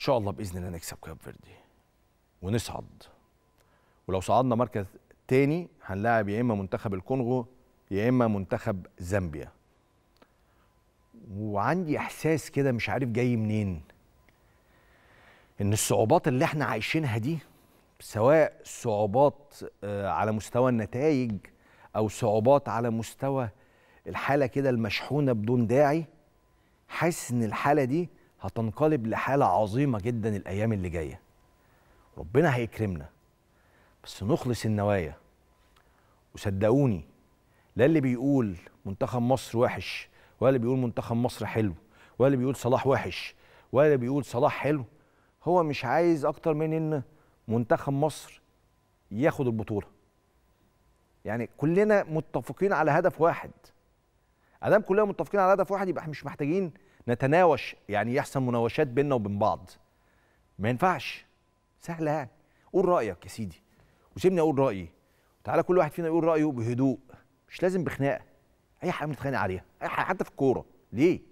ان شاء الله باذن الله نكسب كاب فيردي ونصعد ولو صعدنا مركز تاني هنلاعب يا اما منتخب الكونغو يا اما منتخب زامبيا وعندي احساس كده مش عارف جاي منين ان الصعوبات اللي احنا عايشينها دي سواء صعوبات آه، على مستوى النتائج او صعوبات على مستوى الحاله كده المشحونه بدون داعي حاسس ان الحاله دي هتنقلب لحاله عظيمه جدا الايام اللي جايه ربنا هيكرمنا بس نخلص النوايا وصدقوني لا اللي بيقول منتخب مصر وحش ولا اللي بيقول منتخب مصر حلو ولا اللي بيقول صلاح وحش ولا اللي بيقول صلاح حلو هو مش عايز اكتر من ان منتخب مصر ياخد البطوله يعني كلنا متفقين على هدف واحد ادام كلنا متفقين على هدف واحد يبقى مش محتاجين نتناوش يعني يحصل مناوشات بيننا وبين بعض ما ينفعش سهله يعني قول رايك يا سيدي وسيبني اقول رايي تعالى كل واحد فينا يقول رايه بهدوء مش لازم بخناقه اي حاجه بنتخانق عليها اي حاجه حتى في الكوره ليه